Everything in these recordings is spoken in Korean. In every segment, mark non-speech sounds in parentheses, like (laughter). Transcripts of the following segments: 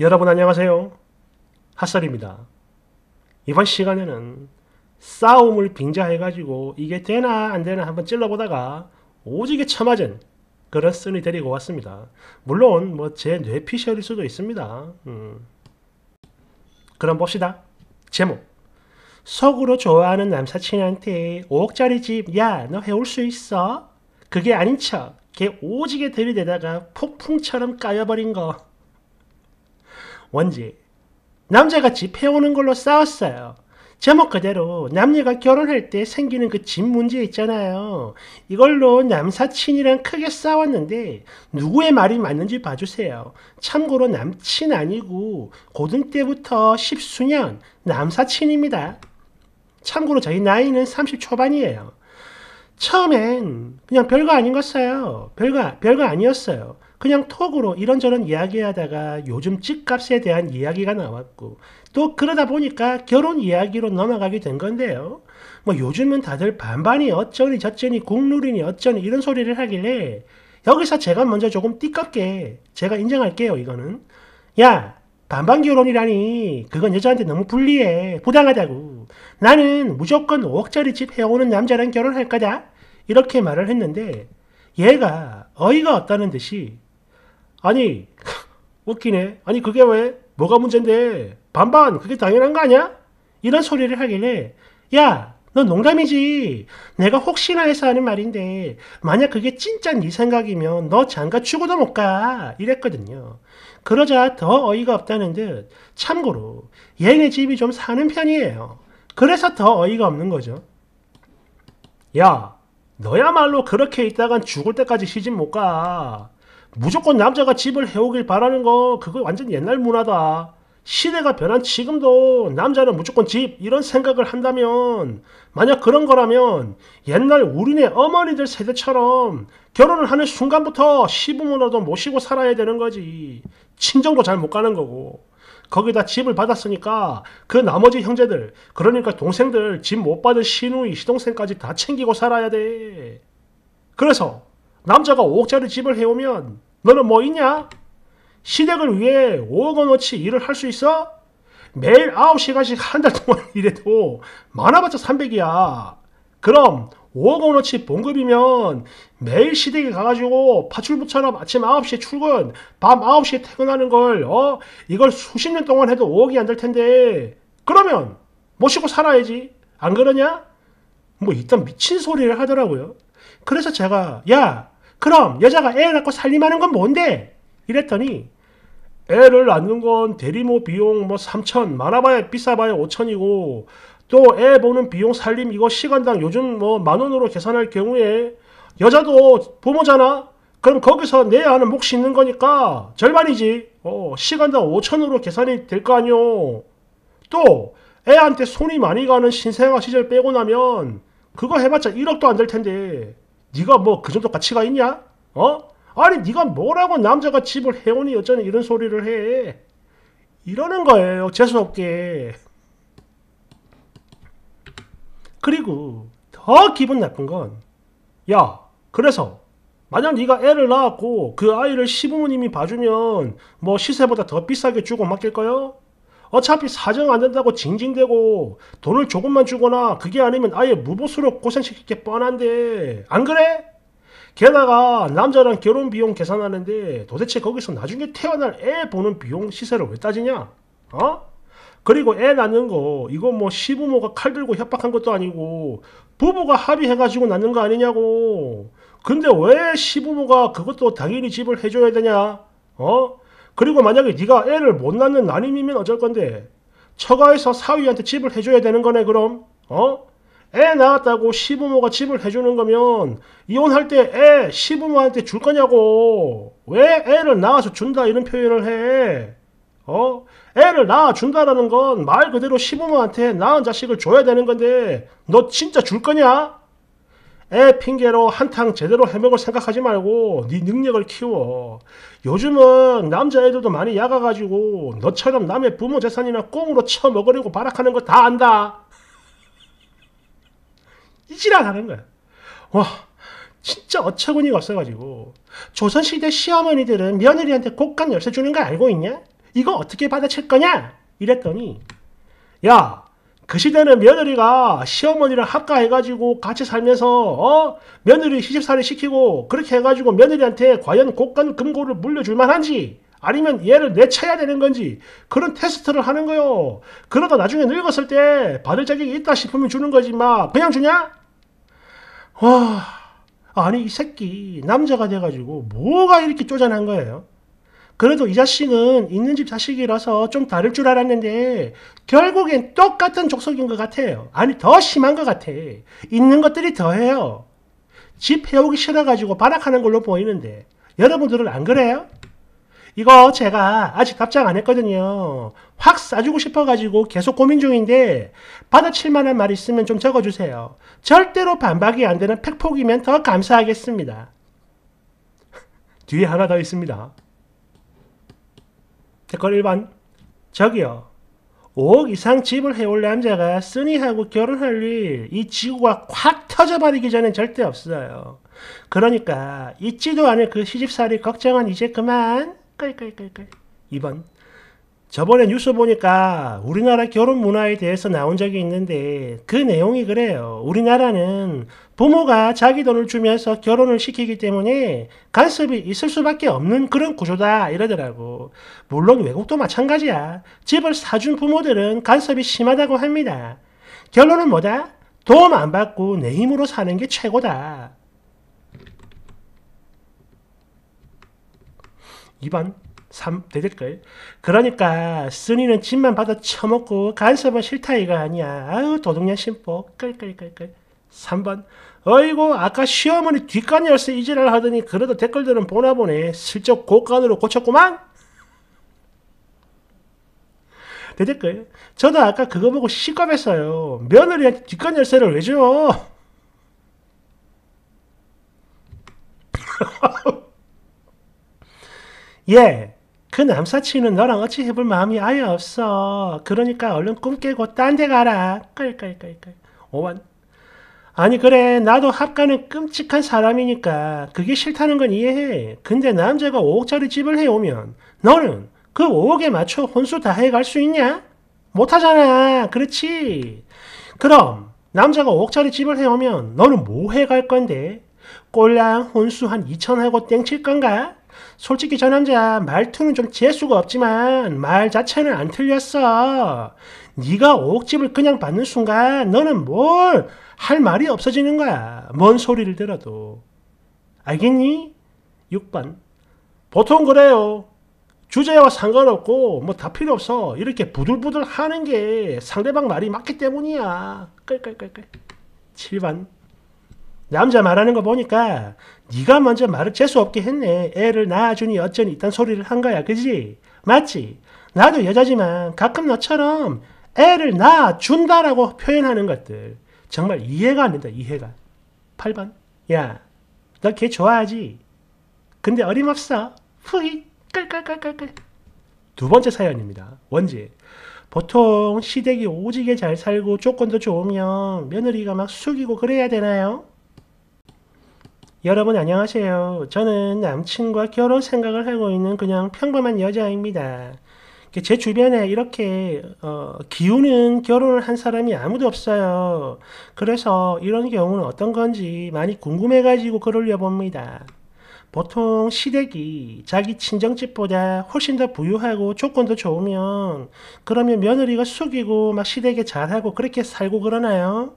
여러분 안녕하세요. 핫설입니다. 이번 시간에는 싸움을 빙자해가지고 이게 되나 안되나 한번 찔러보다가 오지게 처맞은 그런 쓴이 데리고 왔습니다. 물론 뭐 제 뇌피셜일 수도 있습니다. 음. 그럼 봅시다. 제목 속으로 좋아하는 남사친한테 5억짜리 집야 너 해올 수 있어? 그게 아닌 척걔 오지게 들이대다가 폭풍처럼 까여버린 거 원지. 남자같이 패오는 걸로 싸웠어요. 제목 그대로 남녀가 결혼할 때 생기는 그 집 문제 있잖아요. 이걸로 남사친이랑 크게 싸웠는데 누구의 말이 맞는지 봐주세요. 참고로 남친 아니고 고등 때부터 십수년 남사친입니다. 참고로 저희 나이는 30 초반이에요. 처음엔 그냥 별거 아닌 거어요 별거 별거 아니었어요. 그냥 톡으로 이런저런 이야기하다가 요즘 집값에 대한 이야기가 나왔고 또 그러다 보니까 결혼 이야기로 넘어가게 된 건데요. 뭐 요즘은 다들 반반이 어쩌니 저쩌니 국룰이니 어쩌니 이런 소리를 하길래 여기서 제가 먼저 조금 띠껍게 제가 인정할게요 이거는 야 반반 결혼이라니 그건 여자한테 너무 불리해 부당하다고 나는 무조건 5억짜리 집 해오는 남자랑 결혼할 거다 이렇게 말을 했는데 얘가 어이가 없다는 듯이 아니 웃기네 아니 그게 왜 뭐가 문제인데 반반 그게 당연한 거 아니야? 이런 소리를 하길래 야 너 농담이지 내가 혹시나 해서 하는 말인데 만약 그게 진짜 네 생각이면 너 장가 죽어도 못 가 이랬거든요 그러자 더 어이가 없다는 듯 참고로 얘네 집이 좀 사는 편이에요 그래서 더 어이가 없는 거죠 야 너야말로 그렇게 있다간 죽을 때까지 시집 못가 무조건 남자가 집을 해오길 바라는 거 그거 완전 옛날 문화다. 시대가 변한 지금도 남자는 무조건 집 이런 생각을 한다면 만약 그런 거라면 옛날 우리네 어머니들 세대처럼 결혼을 하는 순간부터 시부모라도 모시고 살아야 되는 거지 친정도 잘 못 가는 거고 거기다 집을 받았으니까 그 나머지 형제들 그러니까 동생들 집 못 받은 시누이 시동생까지 다 챙기고 살아야 돼 그래서 남자가 5억짜리 집을 해오면 너는 뭐 있냐? 시댁을 위해 5억 원어치 일을 할 수 있어? 매일 9시간씩 한 달 동안 (laughs) 일해도 많아봤자 300이야. 그럼 5억 원어치 봉급이면 매일 시댁에 가가지고 파출부처럼 아침 9시에 출근, 밤 9시에 퇴근하는 걸, 어? 이걸 수십 년 동안 해도 5억이 안 될 텐데. 그러면 모시고 살아야지. 안 그러냐? 뭐 일단 미친 소리를 하더라고요. 그래서 제가, 야, 그럼 여자가 애 낳고 살림하는 건 뭔데? 이랬더니 애를 낳는 건 대리모 비용 뭐 3천 많아봐야 비싸봐야 5천이고 또 애 보는 비용 살림 이거 시간당 요즘 뭐 만원으로 계산할 경우에 여자도 부모잖아 그럼 거기서 내아는 몫이 있는 거니까 절반이지 어, 시간당 5천으로 계산이 될 거 아니오 또 애한테 손이 많이 가는 신생아 시절 빼고 나면 그거 해봤자 1억도 안 될 텐데 네가 뭐 그 정도 가치가 있냐? 어? 아니 네가 뭐라고 남자가 집을 해오니 어쩌니 이런 소리를 해. 이러는 거예요. 재수없게. 그리고 더 기분 나쁜 건 야, 그래서 만약 네가 애를 낳았고 그 아이를 시부모님이 봐주면 뭐 시세보다 더 비싸게 주고 맡길 거요? 어차피 사정 안 된다고 징징대고 돈을 조금만 주거나 그게 아니면 아예 무보수로 고생시킬 게 뻔한데 안 그래? 게다가 남자랑 결혼 비용 계산하는데 도대체 거기서 나중에 태어날 애 보는 비용 시세를 왜 따지냐? 어? 그리고 애 낳는 거이건뭐 시부모가 칼 들고 협박한 것도 아니고 부부가 합의해가지고 낳는 거 아니냐고 근데 왜 시부모가 그것도 당연히 집을 해줘야 되냐? 어? 그리고 만약에 네가 애를 못 낳는 난임이면 어쩔 건데 처가에서 사위한테 집을 해줘야 되는 거네 그럼 어? 애 낳았다고 시부모가 집을 해주는 거면 이혼할 때 애 시부모한테 줄 거냐고 왜 애를 낳아서 준다 이런 표현을 해 어? 애를 낳아준다라는 건 말 그대로 시부모한테 낳은 자식을 줘야 되는 건데 너 진짜 줄 거냐? 애 핑계로 한탕 제대로 해먹을 생각하지 말고 네 능력을 키워. 요즘은 남자애들도 많이 야가가지고 너처럼 남의 부모 재산이나 꽁으로 쳐먹으려고 발악하는 거 다 안다. 이지랄하는 거야. 와 진짜 어처구니가 없어가지고 조선시대 시어머니들은 며느리한테 곡간 열쇠 주는 거 알고 있냐? 이거 어떻게 받아칠 거냐? 이랬더니 야그 시대는 며느리가 시어머니랑 합가해가지고 같이 살면서 어? 며느리 시집살이 시키고 그렇게 해가지고 며느리한테 과연 곡간 금고를 물려줄 만한지 아니면 얘를 내쳐야 되는 건지 그런 테스트를 하는 거요. 그러다 나중에 늙었을 때 받을 자격이 있다 싶으면 주는 거지 마. 그냥 주냐? 와 아니 이 새끼 남자가 돼가지고 뭐가 이렇게 쪼잔한 거예요? 그래도 이 자식은 있는 집 자식이라서 좀 다를 줄 알았는데 결국엔 똑같은 족속인 것 같아요. 아니 더 심한 것 같아. 있는 것들이 더해요. 집 해오기 싫어가지고 발악하는 걸로 보이는데 여러분들은 안 그래요? 이거 제가 아직 답장 안 했거든요. 확 싸주고 싶어가지고 계속 고민 중인데 받아칠 만한 말 있으면 좀 적어주세요. 절대로 반박이 안 되는 팩폭이면 더 감사하겠습니다. (laughs) 뒤에 하나 더 있습니다. 댓글 1번 저기요 5억 이상 집을 해올 남자가 쓰니하고 결혼할 일 이 지구가 확 터져버리기 전엔 절대 없어요. 그러니까 잊지도 않을 그 시집살이 걱정은 이제 그만 2번 저번에 뉴스 보니까 우리나라 결혼 문화에 대해서 나온 적이 있는데 그 내용이 그래요. 우리나라는 부모가 자기 돈을 주면서 결혼을 시키기 때문에 간섭이 있을 수밖에 없는 그런 구조다 이러더라고. 물론 외국도 마찬가지야. 집을 사준 부모들은 간섭이 심하다고 합니다. 결론은 뭐다? 도움 안 받고 내 힘으로 사는 게 최고다. 2번 3 대댓글 그러니까 쓰니는 집만 받아 처먹고 간섭은 싫다 이거 아니야 아유 도둑년 심보 끌끌끌끌 3번 어이구 아까 시어머니 뒷간 열쇠 이질을 하더니 그래도 댓글들은 보나 보네 슬쩍 고간으로 고쳤구만 대댓글 저도 아까 그거 보고 시겁했어요 며느리한테 뒷간 열쇠를 왜 줘? (laughs) 예, 그 남사친은 너랑 어찌 해볼 마음이 아예 없어. 그러니까 얼른 꿈 깨고 딴 데 가라. 끌끌끌끌. 오만 아니 그래 나도 합가는 끔찍한 사람이니까 그게 싫다는 건 이해해. 근데 남자가 5억짜리 집을 해오면 너는 그 5억에 맞춰 혼수 다 해갈 수 있냐? 못하잖아. 그렇지. 그럼 남자가 5억짜리 집을 해오면 너는 뭐 해갈 건데? 꼴랑 혼수 한 2천 하고 땡칠 건가? 솔직히 저 남자 말투는 좀 재수가 없지만 말 자체는 안 틀렸어. 네가 5억집을 그냥 받는 순간 너는 뭘할 말이 없어지는 거야. 뭔 소리를 들어도. 알겠니? 6번. 보통 그래요. 주제와 상관없고 뭐 다 필요 없어. 이렇게 부들부들 하는 게 상대방 말이 맞기 때문이야. 끌끌끌끌. 7번. 남자 말하는 거 보니까 네가 먼저 말을 재수없게 했네. 애를 낳아주니 어쩌니 이딴 소리를 한 거야. 그지? 맞지? 나도 여자지만 가끔 너처럼 애를 낳아준다라고 표현하는 것들. 정말 이해가 안 된다, 이해가. 8번. 야, 너 걔 좋아하지? 근데 어림없어. 후이, 깔깔깔깔깔. 두 번째 사연입니다. 원지. 보통 시댁이 오지게 잘 살고 조건도 좋으면 며느리가 막 숙이고 그래야 되나요? 여러분 안녕하세요. 저는 남친과 결혼 생각을 하고 있는 그냥 평범한 여자입니다. 제 주변에 이렇게 어, 기우는 결혼을 한 사람이 아무도 없어요. 그래서 이런 경우는 어떤 건지 많이 궁금해가지고 글을 려봅니다. 보통 시댁이 자기 친정집보다 훨씬 더 부유하고 조건도 좋으면 그러면 며느리가 숙이고 막 시댁에 잘하고 그렇게 살고 그러나요?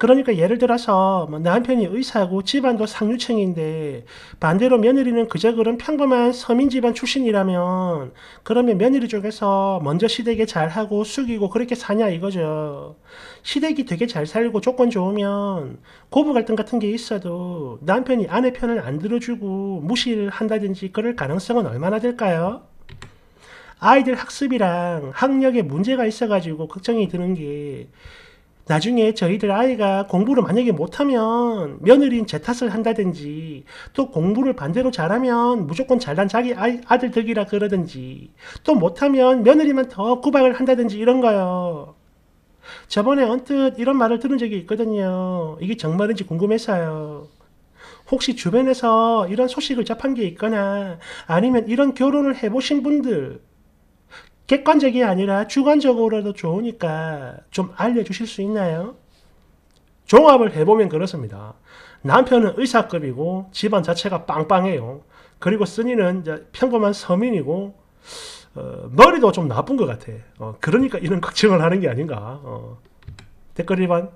그러니까 예를 들어서 뭐 남편이 의사고 집안도 상류층인데 반대로 며느리는 그저 그런 평범한 서민 집안 출신이라면 그러면 며느리 쪽에서 먼저 시댁에 잘하고 숙이고 그렇게 사냐 이거죠. 시댁이 되게 잘 살고 조건 좋으면 고부 갈등 같은 게 있어도 남편이 아내 편을 안 들어주고 무시를 한다든지 그럴 가능성은 얼마나 될까요? 아이들 학습이랑 학력에 문제가 있어가지고 걱정이 드는 게 나중에 저희들 아이가 공부를 만약에 못하면 며느리인 제 탓을 한다든지 또 공부를 반대로 잘하면 무조건 잘난 자기 아이, 아들 덕이라 그러든지 또 못하면 며느리만 더 구박을 한다든지 이런 거요. 저번에 언뜻 이런 말을 들은 적이 있거든요. 이게 정말인지 궁금해서요. 혹시 주변에서 이런 소식을 접한 게 있거나 아니면 이런 결혼을 해보신 분들 객관적이 아니라 주관적으로라도 좋으니까 좀 알려주실 수 있나요? 종합을 해보면 그렇습니다. 남편은 의사급이고 집안 자체가 빵빵해요. 그리고 쓰니는 평범한 서민이고 어, 머리도 좀 나쁜 것 같아. 어, 그러니까 이런 (laughs) 걱정을 하는 게 아닌가. 어. 댓글 1번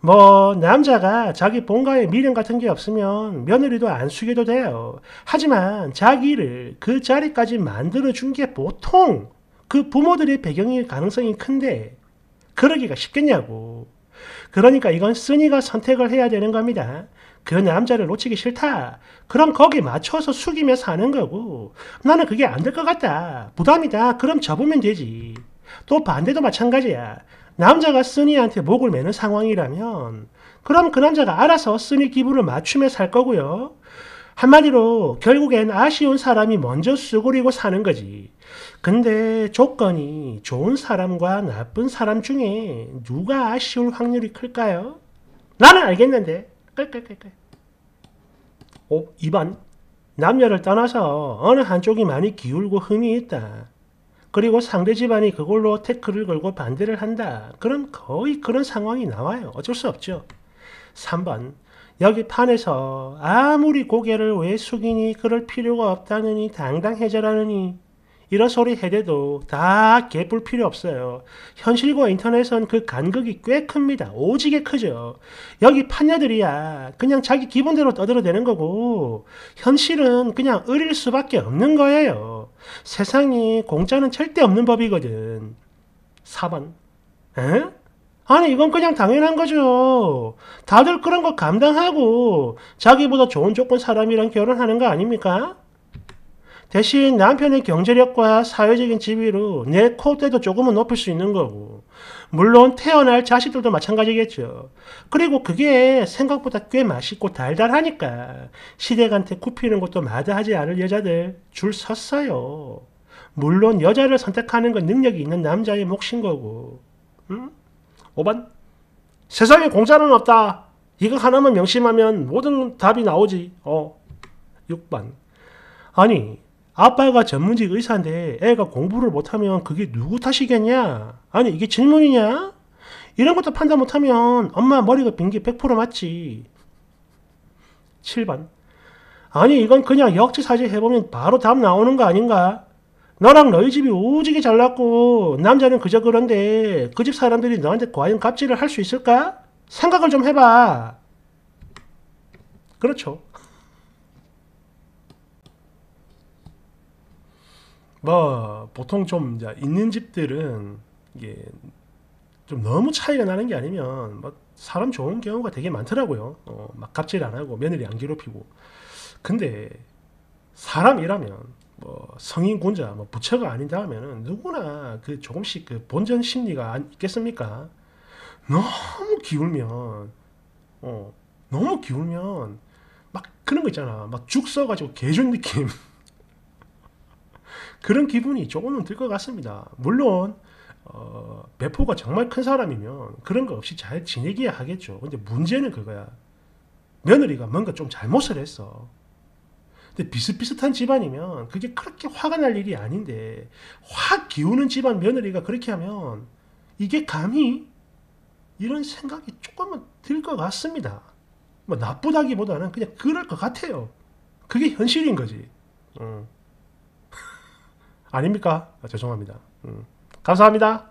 뭐 남자가 자기 본가에 미련 같은 게 없으면 며느리도 안 숙여도 돼요. 하지만 자기를 그 자리까지 만들어준 게 보통 그 부모들의 배경일 가능성이 큰데 그러기가 쉽겠냐고. 그러니까 이건 쓰니가 선택을 해야 되는 겁니다. 그 남자를 놓치기 싫다. 그럼 거기 맞춰서 숙이며 사는 거고 나는 그게 안 될 것 같다. 부담이다. 그럼 접으면 되지. 또 반대도 마찬가지야. 남자가 쓰니한테 목을 매는 상황이라면 그럼 그 남자가 알아서 쓰니 기분을 맞추며 살 거고요. 한마디로 결국엔 아쉬운 사람이 먼저 수그리고 사는 거지. 근데 조건이 좋은 사람과 나쁜 사람 중에 누가 아쉬울 확률이 클까요? 나는 알겠는데. 끌끌끌끌. 오, 2번. 남녀를 떠나서 어느 한쪽이 많이 기울고 흠이 있다. 그리고 상대 집안이 그걸로 태클을 걸고 반대를 한다. 그럼 거의 그런 상황이 나와요. 어쩔 수 없죠. 3번. 여기 판에서 아무리 고개를 왜 숙이니 그럴 필요가 없다느니 당당해져라느니 이런 소리 해대도 다 개뿔 필요 없어요. 현실과 인터넷은 그 간극이 꽤 큽니다. 오지게 크죠. 여기 판녀들이야 그냥 자기 기본대로 떠들어대는 거고 현실은 그냥 어릴 수밖에 없는 거예요. 세상이 공짜는 절대 없는 법이거든. 4번. 에? 아니 이건 그냥 당연한 거죠. 다들 그런 거 감당하고 자기보다 좋은 조건 사람이랑 결혼하는 거 아닙니까? 대신 남편의 경제력과 사회적인 지위로 내 콧대도 조금은 높일 수 있는 거고 물론 태어날 자식들도 마찬가지겠죠. 그리고 그게 생각보다 꽤 맛있고 달달하니까 시댁한테 굽히는 것도 마다하지 않을 여자들 줄 섰어요. 물론 여자를 선택하는 건 능력이 있는 남자의 몫인 거고 응? 5번 세상에 공짜는 없다. 이거 하나만 명심하면 모든 답이 나오지. 어. 6번 아니 아빠가 전문직 의사인데 애가 공부를 못하면 그게 누구 탓이겠냐? 아니 이게 질문이냐? 이런 것도 판단 못하면 엄마 머리가 빈 게 100% 맞지. 7번 아니 이건 그냥 역지사지 해보면 바로 답 나오는 거 아닌가? 너랑 너희 집이 오지게 잘났고 남자는 그저 그런데 그 집 사람들이 너한테 과연 갑질을 할 수 있을까? 생각을 좀 해봐. 그렇죠. 뭐 보통 좀 있는 집들은 이게 좀 너무 차이가 나는 게 아니면 막 뭐 사람 좋은 경우가 되게 많더라고요. 어, 막 갑질 안 하고 며느리 안 괴롭히고. 근데 사람이라면 뭐 성인군자, 뭐 부처가 아닌다 하면은 누구나 그 조금씩 그 본전 심리가 있겠습니까? 너무 기울면, 어, 너무 기울면 막 그런 거 있잖아. 막죽 써가지고 개준 느낌. (laughs) 그런 기분이 조금은 들 것 같습니다. 물론 어, 배포가 정말 큰 사람이면 그런 거 없이 잘 지내기야 하겠죠. 근데 문제는 그거야. 며느리가 뭔가 좀 잘못을 했어. 근데 비슷비슷한 집안이면 그게 그렇게 화가 날 일이 아닌데 확 기우는 집안 며느리가 그렇게 하면 이게 감히 이런 생각이 조금은 들 것 같습니다. 뭐 나쁘다기보다는 그냥 그럴 것 같아요. 그게 현실인 거지. 음. (laughs) 아닙니까? 아, 죄송합니다. 음. 감사합니다.